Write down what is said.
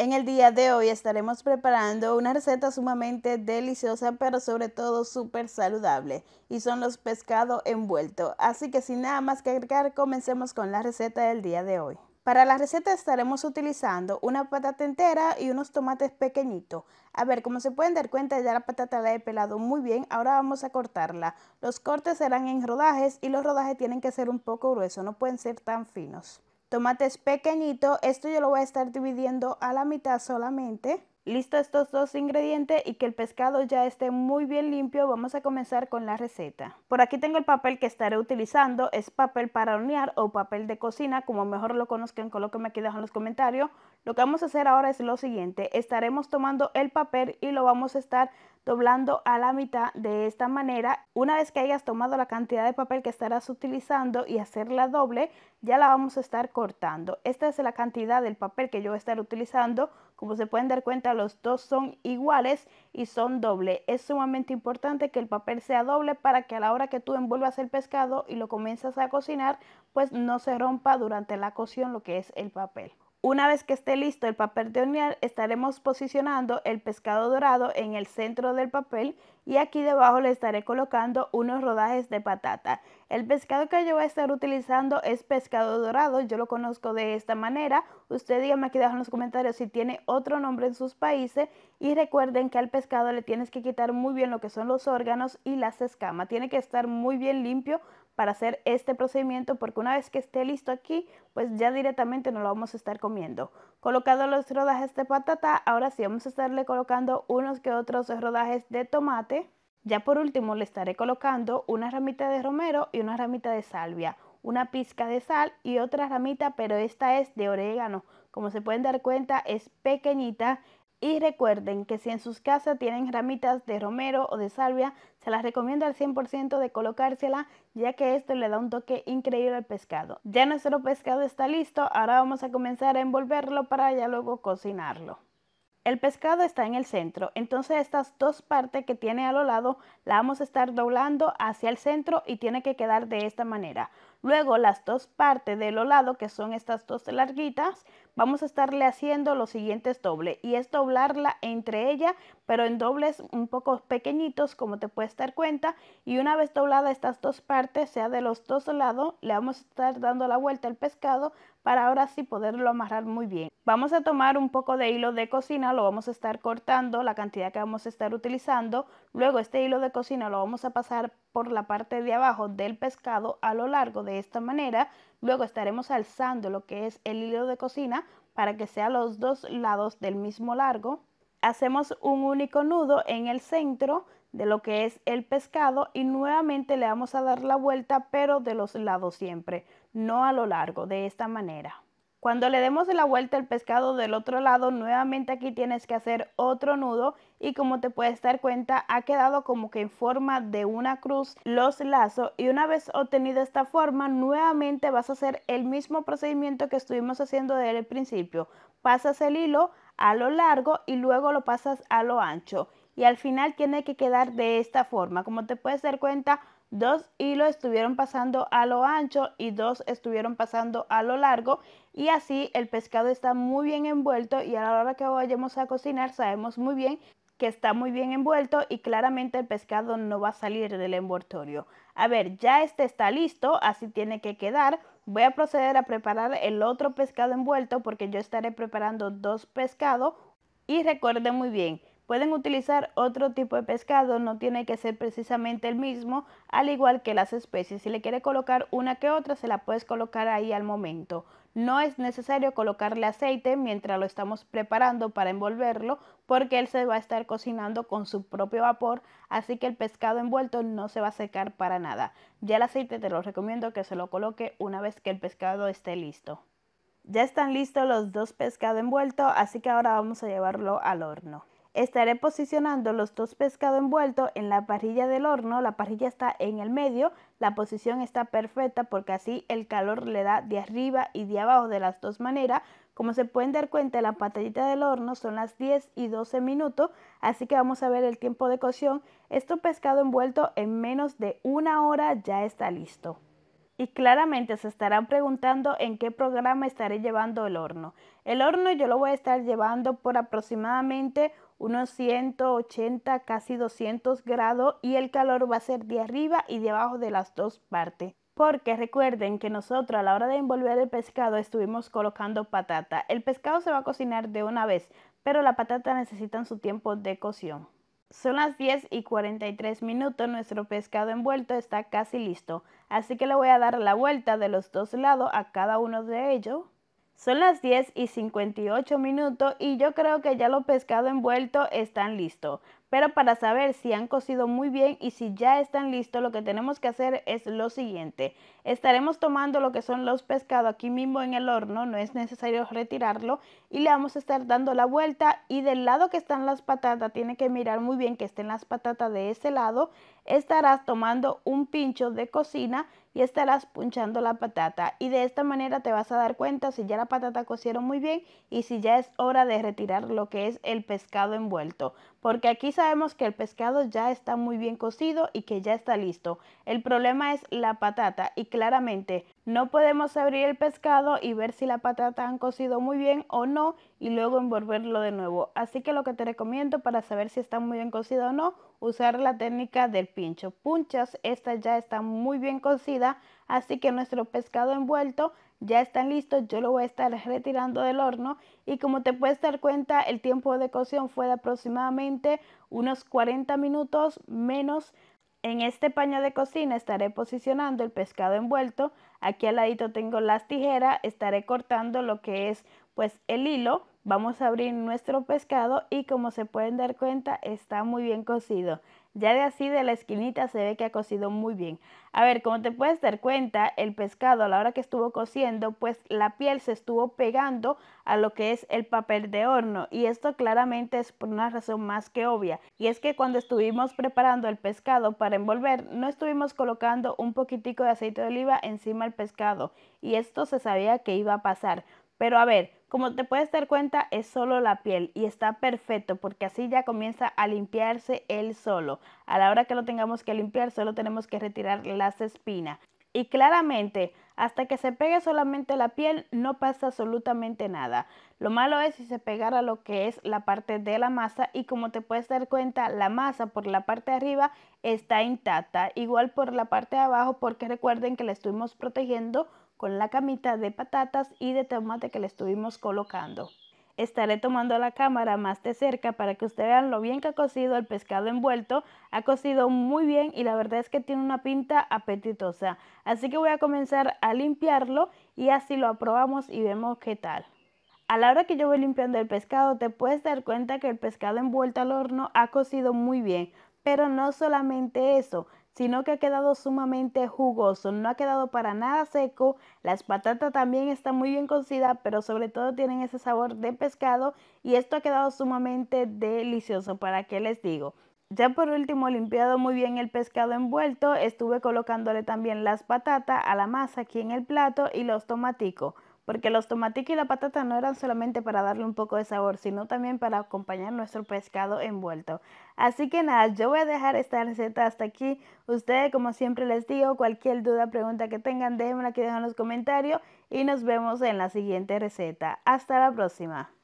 En el día de hoy estaremos preparando una receta sumamente deliciosa, pero sobre todo súper saludable, y son los pescados envueltos. Así que sin nada más que agregar, comencemos con la receta del día de hoy. Para la receta estaremos utilizando una patata entera y unos tomates pequeñitos. A ver, como se pueden dar cuenta, ya la patata la he pelado muy bien. Ahora vamos a cortarla. Los cortes serán en rodajes y los rodajes tienen que ser un poco gruesos, no pueden ser tan finos tomates pequeñito, Esto yo lo voy a estar dividiendo a la mitad solamente. Listo estos dos ingredientes y que el pescado ya esté muy bien limpio, vamos a comenzar con la receta. Por aquí tengo el papel que estaré utilizando, es papel para hornear o papel de cocina, como mejor lo conozcan, colóquenme aquí dejen en los comentarios. Lo que vamos a hacer ahora es lo siguiente. Estaremos tomando el papel y lo vamos a estar doblando a la mitad de esta manera. Una vez que hayas tomado la cantidad de papel que estarás utilizando y hacerla doble, ya la vamos a estar cortando. Esta es la cantidad del papel que yo voy a estar utilizando. Como se pueden dar cuenta, los dos son iguales y son doble. Es sumamente importante que el papel sea doble para que a la hora que tú envuelvas el pescado y lo comienzas a cocinar, pues no se rompa durante la cocción lo que es el papel. Una vez que esté listo el papel de hornear, estaremos posicionando el pescado dorado en el centro del papel y aquí debajo le estaré colocando unos rodajes de patata. El pescado que yo voy a estar utilizando es pescado dorado, yo lo conozco de esta manera. Usted dígame aquí abajo en los comentarios si tiene otro nombre en sus países y recuerden que al pescado le tienes que quitar muy bien lo que son los órganos y las escamas. Tiene que estar muy bien limpio para hacer este procedimiento porque una vez que esté listo aquí, pues ya directamente nos lo vamos a estar comiendo. Colocado los rodajes de patata, ahora sí vamos a estarle colocando unos que otros rodajes de tomate. Ya por último le estaré colocando una ramita de romero y una ramita de salvia, una pizca de sal y otra ramita, pero esta es de orégano. Como se pueden dar cuenta es pequeñita y recuerden que si en sus casas tienen ramitas de romero o de salvia, se las recomiendo al 100% de colocársela, ya que esto le da un toque increíble al pescado. Ya nuestro pescado está listo, ahora vamos a comenzar a envolverlo para ya luego cocinarlo. El pescado está en el centro, entonces estas dos partes que tiene a lo lado la vamos a estar doblando hacia el centro y tiene que quedar de esta manera. Luego las dos partes del lados que son estas dos larguitas, vamos a estarle haciendo los siguientes doble y es doblarla entre ella, pero en dobles un poco pequeñitos como te puedes dar cuenta y una vez doblada estas dos partes, sea de los dos lados, le vamos a estar dando la vuelta al pescado para ahora sí poderlo amarrar muy bien. Vamos a tomar un poco de hilo de cocina, lo vamos a estar cortando la cantidad que vamos a estar utilizando, luego este hilo de cocina lo vamos a pasar la parte de abajo del pescado a lo largo de esta manera. Luego estaremos alzando lo que es el hilo de cocina para que sea los dos lados del mismo largo. Hacemos un único nudo en el centro de lo que es el pescado y nuevamente le vamos a dar la vuelta pero de los lados siempre, no a lo largo, de esta manera. Cuando le demos la vuelta al pescado del otro lado, nuevamente aquí tienes que hacer otro nudo y como te puedes dar cuenta ha quedado como que en forma de una cruz los lazos y una vez obtenido esta forma nuevamente vas a hacer el mismo procedimiento que estuvimos haciendo desde el principio. Pasas el hilo a lo largo y luego lo pasas a lo ancho y al final tiene que quedar de esta forma. Como te puedes dar cuenta Dos hilos estuvieron pasando a lo ancho y dos estuvieron pasando a lo largo y así el pescado está muy bien envuelto y a la hora que vayamos a cocinar sabemos muy bien que está muy bien envuelto y claramente el pescado no va a salir del envoltorio. A ver, ya este está listo, así tiene que quedar. Voy a proceder a preparar el otro pescado envuelto porque yo estaré preparando dos pescados. Y recuerden muy bien, Pueden utilizar otro tipo de pescado, no tiene que ser precisamente el mismo, al igual que las especies. Si le quiere colocar una que otra, se la puedes colocar ahí al momento. No es necesario colocarle aceite mientras lo estamos preparando para envolverlo porque él se va a estar cocinando con su propio vapor, así que el pescado envuelto no se va a secar para nada. Ya el aceite te lo recomiendo que se lo coloque una vez que el pescado esté listo. Ya están listos los dos pescados envueltos, así que ahora vamos a llevarlo al horno estaré posicionando los dos pescados envueltos en la parrilla del horno. La parrilla está en el medio, la posición está perfecta porque así el calor le da de arriba y de abajo de las dos maneras. Como se pueden dar cuenta, la pantallita del horno son las 10 y 12 minutos, así que vamos a ver el tiempo de cocción. Este pescado envuelto en menos de una hora ya está listo. Y claramente se estarán preguntando en qué programa estaré llevando el horno. El horno yo lo voy a estar llevando por aproximadamente unos 180, casi 200 grados y el calor va a ser de arriba y de abajo de las dos partes. Porque recuerden que nosotros a la hora de envolver el pescado estuvimos colocando patata. El pescado se va a cocinar de una vez, pero la patata necesita su tiempo de cocción. Son las 10 y 43 minutos, nuestro pescado envuelto está casi listo, así que le voy a dar la vuelta de los dos lados a cada uno de ellos son las 10 y 58 minutos y yo creo que ya los pescados envueltos están listos. Pero para saber si han cocido muy bien y si ya están listos, lo que tenemos que hacer es lo siguiente. Estaremos tomando lo que son los pescados aquí mismo en el horno, no es necesario retirarlo y le vamos a estar dando la vuelta y del lado que están las patatas, tiene que mirar muy bien que estén las patatas de ese lado, estarás tomando un pincho de cocina y estarás punchando la patata y de esta manera te vas a dar cuenta si ya la patata cocieron muy bien y si ya es hora de retirar lo que es el pescado envuelto, porque aquí sabemos que el pescado ya está muy bien cocido y que ya está listo. El problema es la patata y claramente no podemos abrir el pescado y ver si la patata han cocido muy bien o no y luego envolverlo de nuevo. Así que lo que te recomiendo para saber si está muy bien cocido o no, usar la técnica del pincho. Punchas, esta ya está muy bien cocida, así que nuestro pescado envuelto ya están listos, yo lo voy a estar retirando del horno y como te puedes dar cuenta el tiempo de cocción fue de aproximadamente unos 40 minutos menos. En este paño de cocina estaré posicionando el pescado envuelto, aquí al ladito tengo las tijeras, estaré cortando lo que es pues el hilo, vamos a abrir nuestro pescado y como se pueden dar cuenta está muy bien cocido. Ya de así de la esquinita se ve que ha cocido muy bien. A ver, como te puedes dar cuenta, el pescado a la hora que estuvo cociendo, pues la piel se estuvo pegando a lo que es el papel de horno. Y esto claramente es por una razón más que obvia. Y es que cuando estuvimos preparando el pescado para envolver, no estuvimos colocando un poquitico de aceite de oliva encima del pescado. Y esto se sabía que iba a pasar. Pero a ver, como te puedes dar cuenta, es solo la piel y está perfecto porque así ya comienza a limpiarse él solo. A la hora que lo tengamos que limpiar, solo tenemos que retirar las espinas y claramente hasta que se pegue solamente la piel no pasa absolutamente nada. Lo malo es si se pegara lo que es la parte de la masa y como te puedes dar cuenta la masa por la parte de arriba está intacta, igual por la parte de abajo porque recuerden que la estuvimos protegiendo con la camita de patatas y de tomate que le estuvimos colocando estaré tomando la cámara más de cerca para que ustedes vean lo bien que ha cocido el pescado envuelto. Ha cocido muy bien y la verdad es que tiene una pinta apetitosa. Así que voy a comenzar a limpiarlo y así lo aprobamos y vemos qué tal. A la hora que yo voy limpiando el pescado te puedes dar cuenta que el pescado envuelto al horno ha cocido muy bien. Pero no solamente eso, sino que ha quedado sumamente jugoso, no ha quedado para nada seco, las patatas también están muy bien cocidas, pero sobre todo tienen ese sabor de pescado y esto ha quedado sumamente delicioso, ¿para qué les digo? Ya por último, limpiado muy bien el pescado envuelto, estuve colocándole también las patatas a la masa aquí en el plato y los tomaticos porque los tomaticos y la patata no eran solamente para darle un poco de sabor, sino también para acompañar nuestro pescado envuelto. Así que nada, yo voy a dejar esta receta hasta aquí. Ustedes, como siempre les digo, cualquier duda, pregunta que tengan, déjenmela aquí en los comentarios y nos vemos en la siguiente receta. Hasta la próxima.